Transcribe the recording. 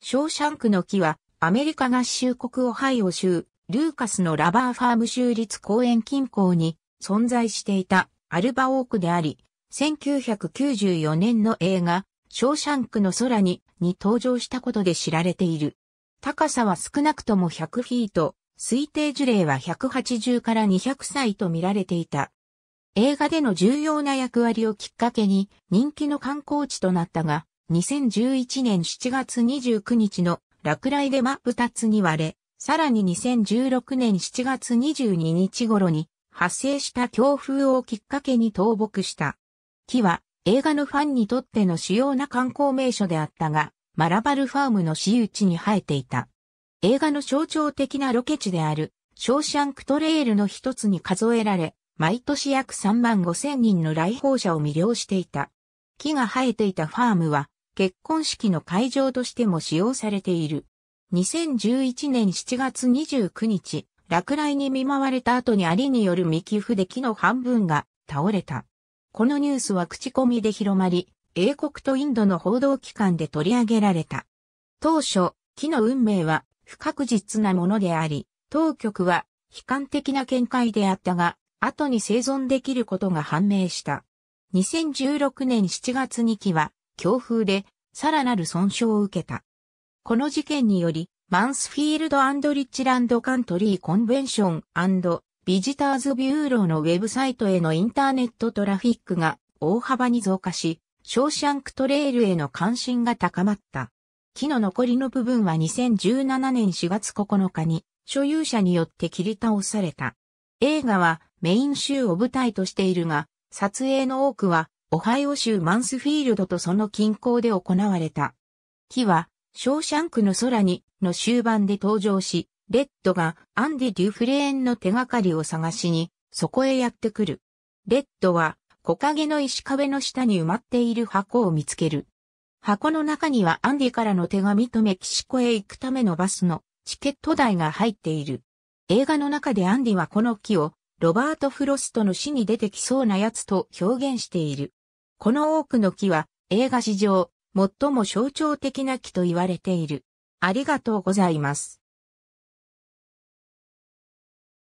ショーシャンクの木は、アメリカ合衆国オハイオ州、ルーカスのラバーファーム州立公園近郊に存在していたアルバオークであり、1994年の映画、ショーシャンクの空にに登場したことで知られている。高さは少なくとも100フィート、推定樹齢は180から200歳と見られていた。映画での重要な役割をきっかけに人気の観光地となったが、2011年7月29日の落雷で真っ二つに割れ、さらに2016年7月22日頃に発生した強風をきっかけに倒木した。木は映画のファンにとっての主要な観光名所であったが、マラバルファームの私有地に生えていた。映画の象徴的なロケ地である、ショーシャンクトレイルの一つに数えられ、毎年約3万5千人の来訪者を魅了していた。木が生えていたファームは、結婚式の会場としても使用されている。2011年7月29日、落雷に見舞われた後にアリによる未寄付で木の半分が倒れた。このニュースは口コミで広まり、英国とインドの報道機関で取り上げられた。当初、木の運命は不確実なものであり、当局は悲観的な見解であったが、後に生存できることが判明した。2016年7月に木は強風で、さらなる損傷を受けた。この事件により、マンスフィールドリッチランドカントリーコンベンションビジターズビューローのウェブサイトへのインターネットトラフィックが大幅に増加し、ショーシャンクトレイルへの関心が高まった。木の残りの部分は2017年4月9日に所有者によって切り倒された。映画はメイン州を舞台としているが、撮影の多くはオハイオ州マンスフィールドとその近郊で行われた。木は、ショーシャンクの空にの終盤で登場し、レッドがアンディ・デュフレーンの手がかりを探しに、そこへやってくる。レッドは、木陰の石壁の下に埋まっている箱を見つける。箱の中にはアンディからの手紙とメキシコへ行くためのバスのチケット代が入っている。映画の中でアンディはこの木をロバート・フロストの死に出てきそうなやつと表現している。この多くの木は映画史上最も象徴的な木と言われている。ありがとうございます。